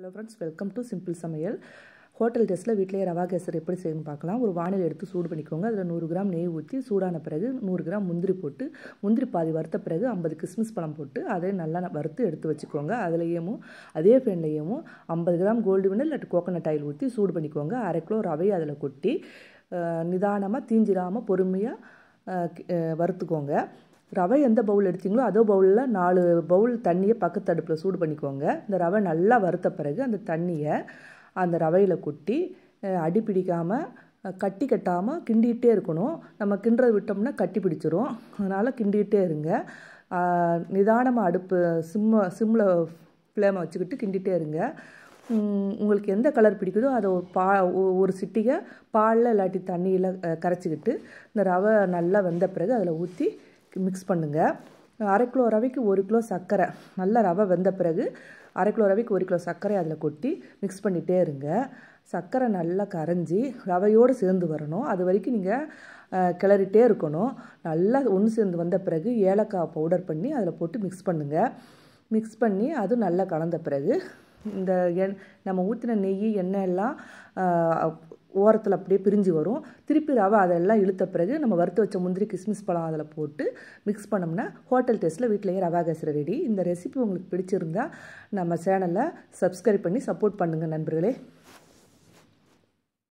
hello friends welcome to simple சமையல் hotel டெஸ்ட்டில் வீட்டிலேயே ரவா கேசர் எப்படி செய்யணும்னு பார்க்கலாம் ஒரு வானிலை எடுத்து சூடு பண்ணிக்கோங்க அதில் நூறு கிராம் நெய் ஊற்றி சூடான பிறகு நூறு கிராம் முந்திரி போட்டு முந்திரி பாதி வறுத்த பிறகு ஐம்பது கிறிஸ்மஸ் பழம் போட்டு அதை நல்லா வறுத்து எடுத்து வச்சுக்கோங்க அதுலேயும் அதே ஃபேன்லேயும் ஐம்பது கிராம் கோல்டு வினர் இல்லாட்டி கோக்கனட் ஆயில் ஊற்றி சூடு பண்ணிக்கோங்க அரை கிலோ ரவையை அதில் கொட்டி நிதானமாக தீஞ்சிடாமல் பொறுமையாக வறுத்துக்கோங்க ரவை எந்த பவுல் எடுத்தீங்களோ அதோ பவுலில் நாலு பவுல் தண்ணியை பக்கத்து அடுப்பில் சூடு பண்ணிக்கோங்க இந்த ரவை நல்லா வறுத்த பிறகு அந்த தண்ணியை அந்த ரவையில் கொட்டி அடி பிடிக்காமல் கட்டி கட்டாமல் கிண்டிகிட்டே இருக்கணும் நம்ம கிண்டுறது விட்டோம்னா கட்டி பிடிச்சிரும் அதனால் கிண்டிகிட்டே இருங்க நிதானமாக அடுப்பு சிம்ம சிம்மில் ஃப்ளேமை வச்சுக்கிட்டு கிண்டிகிட்டே இருங்க உங்களுக்கு எந்த கலர் பிடிக்குதோ அதை ஒரு பா ஒரு சிட்டிகை பாலில் இல்லாட்டி தண்ணியில் கரைச்சிக்கிட்டு இந்த ரவை நல்லா வெந்த பிறகு அதில் ஊற்றி மிக்ஸ் பண்ணுங்கள் அரை கிலோ ரவைக்கு ஒரு கிலோ சர்க்கரை நல்லா ரவை வெந்த பிறகு அரை கிலோ ரவைக்கு ஒரு கிலோ சர்க்கரை அதில் கொட்டி மிக்ஸ் பண்ணிகிட்டே இருங்க சர்க்கரை நல்லா கரைஞ்சி ரவையோடு சேர்ந்து வரணும் அது வரைக்கும் நீங்கள் கிளறிட்டே இருக்கணும் நல்லா ஒன்று சேர்ந்து வந்த பிறகு ஏலக்காய் பவுடர் பண்ணி அதில் போட்டு மிக்ஸ் பண்ணுங்கள் மிக்ஸ் பண்ணி அது நல்லா கலந்த பிறகு இந்த எண் நம்ம ஊற்றின நெய் எண்ணெய் எல்லாம் ஓரத்தில் அப்படியே பிரிஞ்சு வரும் திருப்பி ரவை அதெல்லாம் இழுத்த பிறகு நம்ம வறுத்து வச்ச முந்திரி கிஸ்மிஸ் பழம் அதில் போட்டு மிக்ஸ் பண்ணோம்னா ஹோட்டல் டேஸ்ட்டில் வீட்டிலேயே ரவா கேசரி ரெடி இந்த ரெசிபி உங்களுக்கு பிடிச்சிருந்தா நம்ம சேனலை சப்ஸ்கிரைப் பண்ணி சப்போர்ட் பண்ணுங்கள் நண்பர்களே